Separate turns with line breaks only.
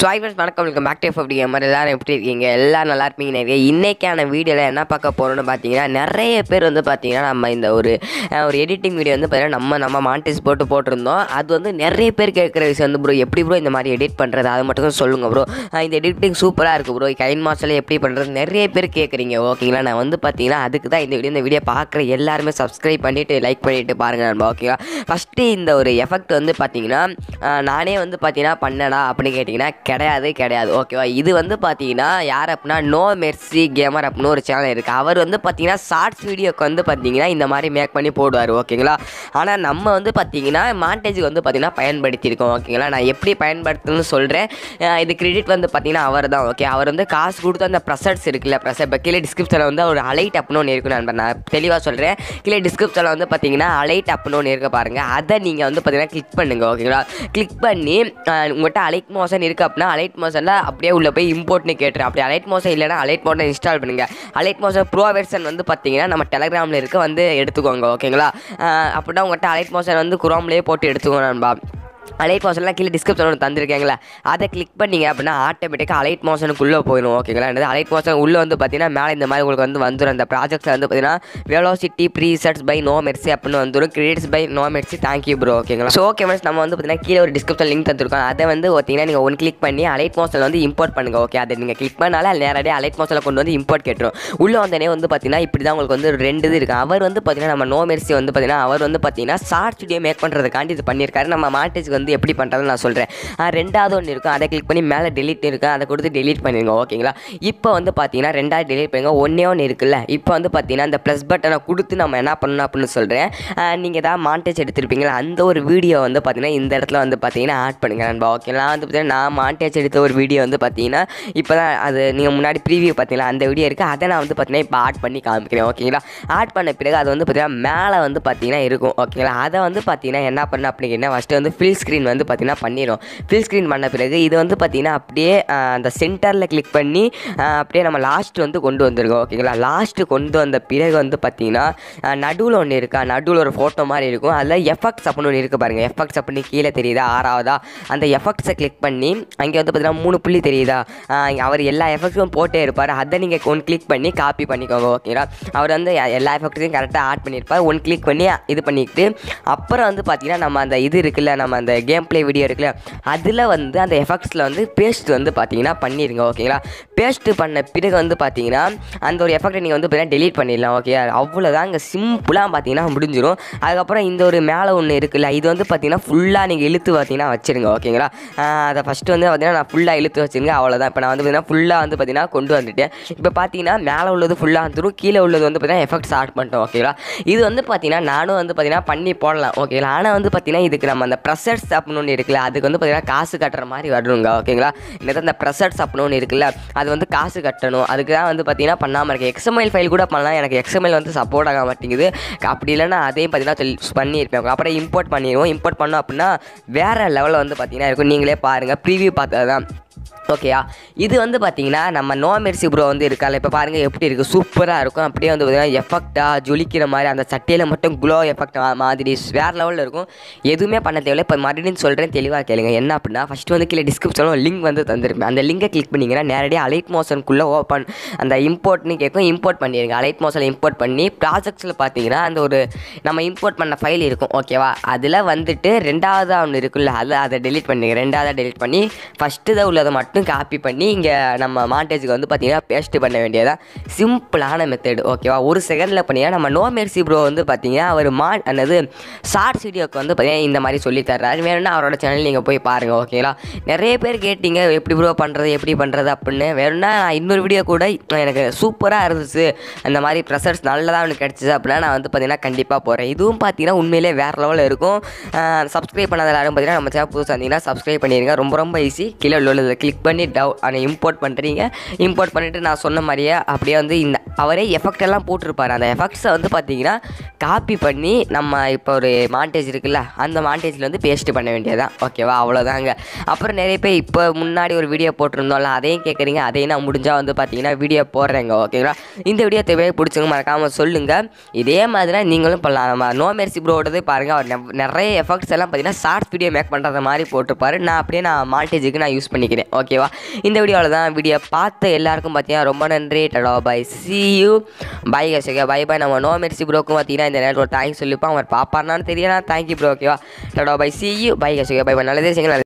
ஜாய்வர்ஸ் வணக்கம் welcome back டேஃப் மாதிரி எல்லாரும் எப்படி இருக்கீங்க எல்லாம் நல்லா இருப்பீங்க நிறைய இன்றைக்கான வீடியோவில் என்ன பார்க்க போகிறோம்னு பார்த்தீங்கன்னா நிறைய பேர் வந்து பார்த்தீங்கன்னா நம்ம இந்த ஒரு ஒரு எடிட்டிங் வீடியோ வந்து பார்த்தீங்கன்னா நம்ம நம்ம மாண்டேஜ் போட்டு போட்டிருந்தோம் அது வந்து நிறைய பேர் கேட்குற விஷயம் வந்து ப்ரோ எப்படி ப்ரோ இந்த மாதிரி எடிட் பண்ணுறது அது மட்டும் தான் சொல்லுங்கள் ப்ரோ இந்த எடிட்டிங் சூப்பராக இருக்குது ப்ரோ கைன் மாஸ்டரில் எப்படி பண்ணுறது நிறைய பேர் கேட்குறீங்க ஓகேங்களா நான் வந்து பார்த்தீங்கன்னா அதுக்கு தான் இந்த வீடியோ இந்த வீடியோ பார்க்குற எல்லாருமே சப்ஸ்கிரைப் பண்ணிவிட்டு லைக் பண்ணிவிட்டு பாருங்கள் நம்ம ஓகேங்களா ஃபஸ்ட்டு இந்த ஒரு எஃபெக்ட் வந்து பார்த்தீங்கன்னா நானே வந்து பார்த்தீங்கன்னா பண்ணடா அப்படின்னு கேட்டிங்கன்னா கிடையாது கிடையாது ஓகேவா இது வந்து பார்த்தீங்கன்னா யார் அப்படின்னா நோ மெர்சி கேமர் அப்படின்னு ஒரு சேனல் இருக்குது அவர் வந்து பார்த்தீங்கன்னா ஷார்ட்ஸ் வீடியோக்கு வந்து பார்த்தீங்கன்னா இந்த மாதிரி மேக் பண்ணி போடுவார் ஓகேங்களா ஆனால் நம்ம வந்து பார்த்தீங்கன்னா மாண்டேஜுக்கு வந்து பார்த்தீங்கன்னா பயன்படுத்தியிருக்கோம் ஓகேங்களா நான் எப்படி பயன்படுத்தணும்னு சொல்கிறேன் இது கிரெடிட் வந்து பார்த்தீங்கன்னா அவர் தான் ஓகே அவர் வந்து காசு கொடுத்து அந்த ப்ரெசர்ட்ஸ் இருக்குல்ல ப்ரெசர் இப்போ கீழே டிஸ்கிரிப்ஷனில் வந்து ஒரு அலைட் அப்படின்னு ஒன்று இருக்கும் நான் நான் தெளிவாக சொல்கிறேன் கீழே டிஸ்கிரிப்ஷனில் வந்து பார்த்தீங்கன்னா அலைட் அப்படின்னு ஒன்று இருக்க பாருங்கள் அதை நீங்கள் வந்து பார்த்தீங்கன்னா கிளிக் பண்ணுங்கள் ஓகேங்களா கிளிக் பண்ணி உங்கள்கிட்ட அலைட் மோசன் இருக்குது நான் அலைட் மோசனில் அப்படியே உள்ளே போய் இம்போர்ட்னு கேட்டுரு அப்படி அலைட் மோஷன் இல்லைனா அலைட் மோட்டை இன்ஸ்டால் பண்ணுங்கள் அலைட் மோசம் ப்ரோ வெர்ஷன் வந்து பார்த்தீங்கன்னா நம்ம டெலகிராமில் இருக்க வந்து எடுத்துக்கோங்க ஓகேங்களா அப்படின்னா உங்கள்கிட்ட அலைட் மோசன் வந்து குரோம்லேயே போட்டு எடுத்துக்கோங்க நண்பா அலைட் மோஷன்லாம் கீழே டிஸ்கிரிப்ஷன் தந்திருக்கீங்களா அதை கிளிக் பண்ணீங்க அப்படின்னா ஆட்டோமேட்டிக்காக அலைட் மோஷனுக்குள்ளே போயிடும் ஓகேங்களா என்ன அலைட் மோஷன் உள்ளே வந்து பார்த்தீங்கன்னா மேலே இந்த மாதிரி உங்களுக்கு வந்து வந்துடும் அந்த ப்ராஜெக்ட்ஸில் வந்து பார்த்தீங்கன்னா velocity presets by no mercy அப்படின்னு வந்துடும் creates by no mercy thank you bro ஓகேங்களா ஸோ ஓகே நம்ம வந்து பார்த்தீங்கன்னா கீழே ஒரு டிஸ்கிரிப்ஷன் லிங்க் தந்துருக்கோம் அதை வந்து பார்த்தீங்கன்னா நீங்கள் ஒன் கிளிக் பண்ணி அலைட் மோஷனில் வந்து இம்போர்ட் பண்ணுங்கள் ஓகே அதை நீங்கள் கிளிக் பண்ணாலே நேரடியாக அலைட் மோஷனில் கொண்டு வந்து இம்போர்ட் கேட்டுரும் உள்ளே வந்தனே வந்து பார்த்தீங்கன்னா இப்படி தான் உங்களுக்கு வந்து ரெண்டு இது அவர் வந்து பார்த்தீங்கன்னா நம்ம நோ மெர்சி வந்து பார்த்தீங்கன்னா அவர் வந்து பார்த்தீங்கன்னா ஷார்ட் ஸ்டுடியோ மேக் பண்ணுறதுக்காண்டி இது பண்ணியிருக்காரு நம்ம மாட்டேஜ் வந்து பண்ணுறது எப்படி பண்ணுறதுன்னு நான் சொல்கிறேன் ரெண்டாவது ஒன்று இருக்கும் அதை கிளிக் பண்ணி மேலே டெலிட் இருக்கும் அதை கொடுத்து டெலிட் பண்ணிடுங்க ஓகேங்களா இப்போ வந்து பார்த்தீங்கன்னா ரெண்டாவது டெலிட் பண்ணுங்க ஒன்றே ஒன்று இருக்குல்ல இப்போ வந்து பார்த்தீங்கன்னா இந்த ப்ளஸ் பட்டனை கொடுத்து நம்ம என்ன பண்ணணும் அப்படின்னு சொல்கிறேன் நீங்கள் தான் மாண்டேஜ் எடுத்திருப்பீங்களா அந்த ஒரு வீடியோ வந்து பார்த்தீங்கன்னா இந்த இடத்துல வந்து பார்த்தீங்கன்னா ஆட் பண்ணுங்க நண்பா ஓகேங்களா வந்து பார்த்தீங்கன்னா நான் மாண்டேஜ் எடுத்த ஒரு வீடியோ வந்து பார்த்தீங்கன்னா இப்போ தான் அது நீங்கள் முன்னாடி ப்ரீவியூ பார்த்தீங்களா அந்த வீடியோ இருக்குது அதை நான் வந்து பார்த்தீங்கன்னா இப்போ ஆட் பண்ணி காமிக்கிறேன் ஓகேங்களா ஆட் பண்ண பிறகு அது வந்து பார்த்தீங்கன்னா மேலே வந்து பார்த்தீங்கன்னா இருக்கும் ஓகேங்களா அதை வந்து பார்த்தீங்கன்னா என்ன பண்ண அப்படிங்கன்னா ஃபஸ்ட்டு வந்து ஃபில் ஸ்க்ரீன் ஸ்க்ரீன் வந்து பார்த்திங்கன்னா பண்ணிடும் ஃபில் ஸ்க்ரீன் பண்ண பிறகு இது வந்து பார்த்திங்கன்னா அப்படியே அந்த சென்டரில் கிளிக் பண்ணி அப்படியே நம்ம லாஸ்ட் வந்து கொண்டு வந்திருக்கோம் ஓகேங்களா லாஸ்ட்டு கொண்டு வந்த பிறகு வந்து பார்த்திங்கன்னா நடுவில் ஒன்று இருக்கா நடுவில் ஒரு ஃபோட்டோ மாதிரி இருக்கும் அதில் எஃபெக்ட்ஸ் அப்படின்னு ஒன்று இருக்குது பாருங்கள் எஃபெக்ட்ஸ் அப்படின்னு கீழே தெரியுதா ஆறாவதா அந்த எஃபெக்ட்ஸை கிளிக் பண்ணி அங்கே வந்து பார்த்திங்கன்னா மூணு புள்ளி தெரியுதா அவர் எல்லா எஃபெக்ட்ஸும் போட்டே இருப்பார் அதை நீங்கள் ஒன் கிளிக் பண்ணி காப்பி பண்ணிக்கோங்க ஓகேங்களா அவர் வந்து எல்லா எஃபெக்ட்ஸையும் கரெக்டாக ஆட் பண்ணியிருப்பார் ஒன் கிளிக் பண்ணி இது பண்ணிக்கிட்டு அப்புறம் வந்து பார்த்திங்கன்னா நம்ம அந்த இது இருக்குல்ல நம்ம அந்த கேம் ப்ளே வீடியோ இருக்குல்ல அதில் வந்து அந்த எஃபெக்ட்ஸில் வந்து பேஸ்ட் வந்து பார்த்தீங்கன்னா பண்ணிடுங்க ஓகேங்களா பேஸ்ட்டு பண்ண பிறகு வந்து பார்த்தீங்கன்னா அந்த ஒரு எஃபெக்ட்டை நீங்கள் வந்து பார்த்தீங்கன்னா டெலிட் பண்ணிடலாம் ஓகே அவ்வளோதான் அங்கே சிம்பிளாக பார்த்தீங்கன்னா முடிஞ்சிடும் அதுக்கப்புறம் இந்த ஒரு மேலே ஒன்று இருக்குல்ல இது வந்து பார்த்தீங்கன்னா ஃபுல்லாக நீங்கள் இழுத்து பார்த்தீங்கன்னா வச்சுருங்க ஓகேங்களா அதை ஃபஸ்ட்டு வந்து பார்த்தீங்கன்னா நான் ஃபுல்லாக இழுத்து வச்சுருங்க அவ்வளோதான் இப்போ நான் வந்து பார்த்தீங்கன்னா ஃபுல்லாக வந்து பார்த்தீங்கன்னா கொண்டு வந்துட்டேன் இப்போ பார்த்தீங்கன்னா மேலே உள்ளது ஃபுல்லாக வந்துடும் கீழே உள்ளது வந்து பார்த்தீங்கன்னா எஃபெக்ட்ஸ் ஆட் பண்ணிட்டோம் ஓகேங்களா இது வந்து பார்த்தீங்கன்னா நானும் வந்து பார்த்தீங்கன்னா பண்ணி போடலாம் ஓகேங்களா ஆனால் வந்து பார்த்தீங்கன்னா இதுக்கு நம்ம அந்த ப்ரெஷர்ஸ் ப்ரெஷர்ஸ் அப்படின்னு ஒன்று இருக்குல்ல அதுக்கு வந்து பார்த்தீங்கன்னா காசு கட்டுற மாதிரி வரணுங்க ஓகேங்களா இந்த அந்த ப்ரெஷர்ஸ் அப்படின்னு ஒன்று இருக்குல்ல அது வந்து காசு கட்டணும் அதுக்கு தான் வந்து பார்த்தீங்கன்னா பண்ணாமல் இருக்கு எக்ஸ்எம்எல் ஃபைல் கூட பண்ணலாம் எனக்கு எக்ஸ்எம்எல் வந்து சப்போர்ட் ஆக மாட்டேங்குது அப்படி இல்லைனா அதையும் பார்த்தீங்கன்னா பண்ணியிருப்பேன் அப்புறம் இம்போர்ட் பண்ணிடுவோம் இம்போர்ட் பண்ணோம் அப்படின்னா வேறு லெவலில் வந்து பார்த்தீங்கன்னா இருக்கும் நீங்களே பாருங்கள் ப்ரீவியூ பார்த்தா தான் ஓகேயா இது வந்து பார்த்தீங்கன்னா நம்ம நோ மெர்சி ப்ரோ வந்து இருக்கால இப்போ பாருங்கள் எப்படி இருக்குது சூப்பராக இருக்கும் அப்படியே வந்து பார்த்தீங்கன்னா எஃபெக்டாக ஜொலிக்கிற மாதிரி அந்த சட்டையில் மட்டும் க்ளோ எஃபெக்ட் மாதிரி வேறு லெவலில் இருக்கும் எதுவுமே பண்ண தேவையில்லை இப்போ மறுபடியும் சொல்கிறேன் தெளிவாக கேளுங்க என்ன அப்படின்னா ஃபஸ்ட்டு வந்து கீழே டிஸ்கிரிப்ஷனில் லிங்க் வந்து தந்திருப்பேன் அந்த லிங்கை கிளிக் பண்ணிங்கன்னா நேரடியாக அலைட் மோசனுக்குள்ளே ஓப்பன் அந்த இம்போர்ட்னு கேட்கும் இம்போர்ட் பண்ணிடுங்க அலைட் மோசனில் இம்போர்ட் பண்ணி ப்ராஜெக்ட்ஸில் பார்த்தீங்கன்னா அந்த ஒரு நம்ம இம்போர்ட் பண்ண ஃபைல் இருக்கும் ஓகேவா அதில் வந்துட்டு ரெண்டாவது ஒன்று இருக்குல்ல அதை அதை டெலிட் பண்ணிடுங்க ரெண்டாவதாக டெலிட் பண்ணி ஃபஸ்ட்டு தான் உள்ளதை அதை மட்டும் காப்பி பண்ணி இங்கே நம்ம மாண்டேஜுக்கு வந்து பார்த்திங்கன்னா பேஸ்ட் பண்ண வேண்டியதான் சிம்பிளான மெத்தடு ஓகேவா ஒரு செகண்டில் பண்ணிங்கன்னா நம்ம நோ மெர்சி ப்ரோ வந்து பார்த்திங்கன்னா அவர் மா அன்னது ஷார்ட்ஸ் வீடியோக்கு வந்து பார்த்திங்கன்னா இந்த மாதிரி சொல்லி தர்றாரு வேணும்னா அவரோட சேனல் நீங்கள் போய் பாருங்கள் ஓகேங்களா நிறைய பேர் கேட்டிங்க எப்படி ப்ரோ பண்ணுறது எப்படி பண்ணுறது அப்படின்னு வேணும்னா நான் இன்னொரு வீடியோ கூட எனக்கு சூப்பராக இருந்துச்சு அந்த மாதிரி ப்ரெசர்ஸ் நல்லதாக ஒன்று கிடச்சிது அப்படின்னா நான் வந்து பார்த்திங்கன்னா கண்டிப்பாக போகிறேன் இதுவும் பார்த்திங்கன்னா உண்மையிலே வேறு லெவலில் இருக்கும் சப்ஸ்கிரைப் பண்ணாத யாரும் பார்த்திங்கன்னா நம்ம சேனல் புதுசாக இருந்தீங்கன்னா சப்ஸ்கிரைப் பண்ணிடுங்க ரொம்ப ரொம்ப ஈஸி கீழே உள்ளதில் கிளிக் பண்ணி டவு அதை இம்போர்ட் பண்ணுறீங்க இம்போர்ட் பண்ணிவிட்டு நான் சொன்ன மாதிரியே அப்படியே வந்து இந்த அவரே எஃபெக்ட் எல்லாம் போட்டிருப்பார் அந்த எஃபெக்ட்ஸை வந்து பார்த்தீங்கன்னா காப்பி பண்ணி நம்ம இப்போ ஒரு மாண்டேஜ் இருக்குல்ல அந்த மாண்டேஜில் வந்து பேஸ்ட்டு பண்ண வேண்டியதான் ஓகேவா அவ்வளோதாங்க அப்புறம் நிறைய பேர் இப்போ முன்னாடி ஒரு வீடியோ போட்டிருந்தோம்ல அதையும் கேட்குறீங்க அதையும் நான் முடிஞ்சால் வந்து பார்த்தீங்கன்னா வீடியோ போடுறேங்க ஓகேங்களா இந்த வீடியோ தேவையாக பிடிச்சிங்க மறக்காமல் சொல்லுங்கள் இதே மாதிரி தான் நீங்களும் பண்ணலாம் நம்ம நோ மெர்சி ப்ரோடது பாருங்கள் அவர் நிறைய எஃபெக்ட்ஸ் எல்லாம் பார்த்தீங்கன்னா ஷார்ட்ஸ் வீடியோ மேக் பண்ணுறது மாதிரி போட்டிருப்பாரு நான் அப்படியே நான் மாண்டேஜுக்கு நான் யூஸ் பண்ணிக்கிறேன் ஓகேவா இந்த வீடியோவில் தான் வீடியோ பார்த்த எல்லாருக்கும் பார்த்தீங்கன்னா ரொம்ப நன்றி டடா பாய் சி யூ பாய் கஸ் ஓகே பாய் பாய் நம்ம நோ மெர்சி ப்ரோக்கும் பார்த்தீங்கன்னா இந்த நேரத்தில் ஒரு தேங்க்ஸ் சொல்லிப்போம் அவர் பாப்பாருனான்னு தெரியலாம் தேங்க்யூ ப்ரோ ஓகேவா டடா பாய் சி யூ பாய் கஸ் ஓகே பாய் பாய் நல்லதே செய்யுங்க